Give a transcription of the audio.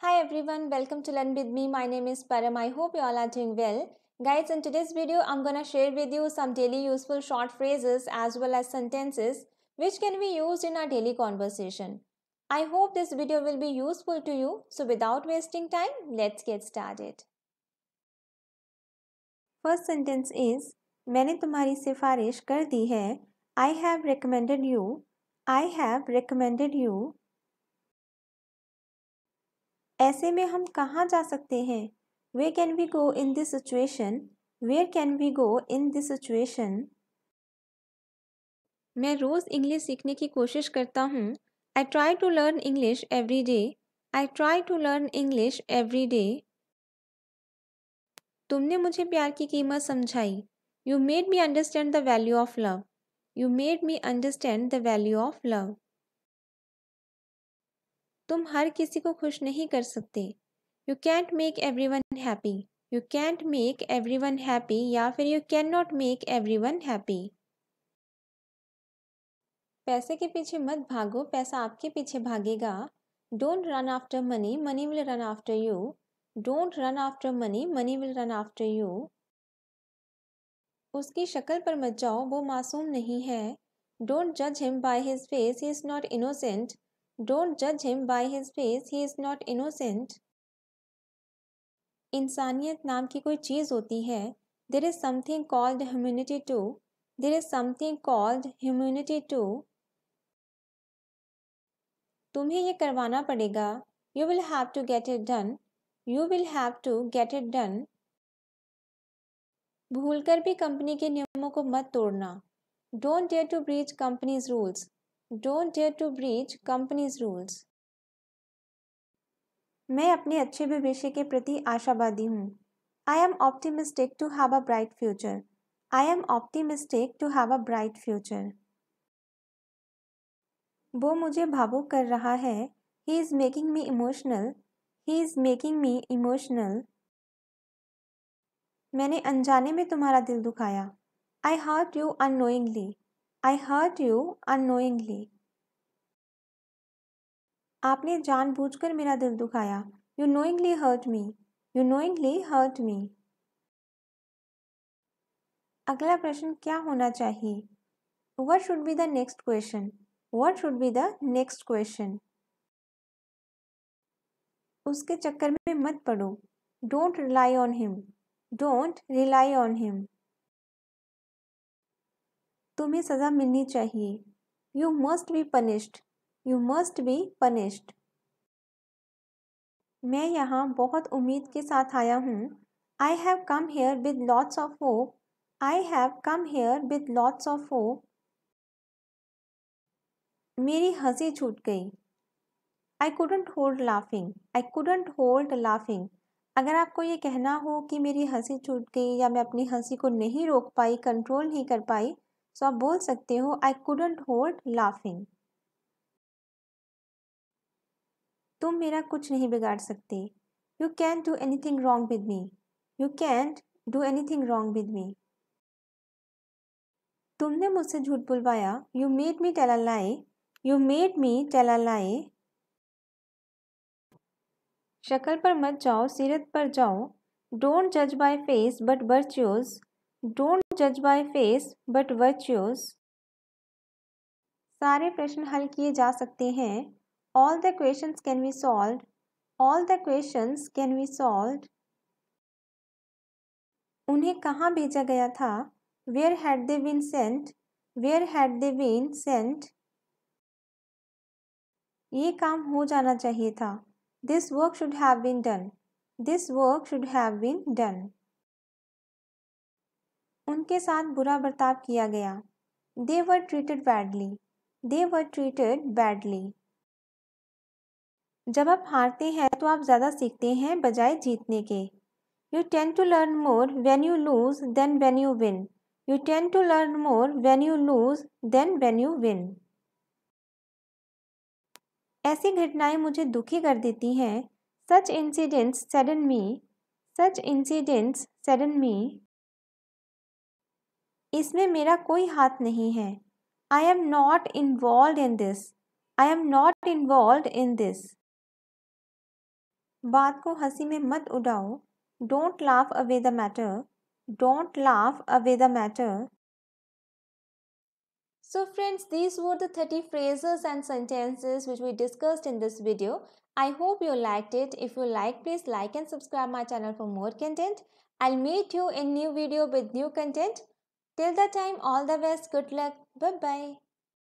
Hi everyone, welcome to Learn With Me. My name is Param. I hope you all are doing well. Guys, in today's video, I'm gonna share with you some daily useful short phrases as well as sentences which can be used in our daily conversation. I hope this video will be useful to you. So without wasting time, let's get started. First sentence is मैंने तुम्हारी सिफारिश कर दी है I have recommended you. I have recommended you. ऐसे में हम कहाँ जा सकते हैं where can we go in this situation where can we go in this situation मैं रोज़ इंग्लिश सीखने की कोशिश करता हूँ I try to learn English every day I try to learn English every day तुमने मुझे प्यार की कीमत समझाई you made me understand the value of love you made me understand the value of love तुम हर किसी को खुश नहीं कर सकते you can't make everyone happy you can't make everyone happy या फिर you cannot make everyone happy पैसे के पीछे मत भागो पैसा आपके पीछे भागेगा don't run after money money will run after you don't run after money money will run after you उसकी शक्ल पर मत जाओ वो मासूम नहीं है डोंट जज him by his face he is not innocent don't जज him by his face he is not innocent इंसानियत नाम की कोई चीज़ होती है there is something called humanity to there is something called humanity to तुम्हें ये करवाना पड़ेगा you will have to get it done you will have to get it done भूलकर भी कंपनी के नियमों को मत तोड़ना don't dare to breach company's rules don't dare to breach company's rules मैं अपने अच्छे भविष्य के प्रति आशावादी हूँ I am optimistic to have a bright future I am optimistic to have a bright future वो मुझे भावुक कर रहा है he is making me emotional he is making me emotional मैंने अनजाने में तुम्हारा दिल दुखाया I hurt you unknowingly I hurt you unknowingly आपने जानबूझकर मेरा दिल दुखाया you knowingly hurt me you knowingly hurt me अगला प्रश्न क्या होना चाहिए what should be the next question what should be the next question उसके चक्कर में मत पड़ो don't rely on him don't rely on him तुम्हें सज़ा मिलनी चाहिए you must be punished you must be punished मैं यहाँ बहुत उम्मीद के साथ आया हूँ I have come here with lots of hope I have come here with lots of hope मेरी हंसी छूट गई I couldn't hold laughing I couldn't hold laughing अगर आपको ये कहना हो कि मेरी हंसी छूट गई या मैं अपनी हंसी को नहीं रोक पाई कंट्रोल नहीं कर पाई सो आप बोल सकते हो आई कुडंट होल्ड लाफिंग तुम मेरा कुछ नहीं बिगाड़ सकते you can do any thing wrong with me you can't do any thing wrong with me तुमने मुझसे झूठ बुलवाया you made me टेला lie you made मी टेला लाई शक्ल पर मत जाओ सीरत पर जाओ डोंट जज by face but virtues don't जज बाय फेस बट वर्च्यूज सारे प्रश्न हल किए जा सकते हैं all the question can be solve all the question can be solve उन्हें कहाँ भेजा गया था where had they been sent where had they been sent ये काम हो जाना चाहिए था this work should have been done this work should have been done उनके साथ बुरा बर्ताव किया गया they were treated badly they were treated badly जब आप हारते हैं तो आप ज़्यादा सीखते हैं बजाय जीतने के you tend to learn more when you lose than when you win you tend to learn more when you lose than when you win ऐसी घटनाएं मुझे दुखी कर देती हैं such incidents sadden me such incidents sadden me इसमें मेरा कोई हाथ नहीं है I am not involve in this I am not involve in this बात को हंसी में मत उड़ाओ don't laugh away the matter don't laugh away the matter so friends these were the thirty phrases and sentences which we discussed in this video I hope you like it if you like please like and subscribe my channel for more content I meet you in new video with new content Till the time, all the best. Good luck. Bye bye.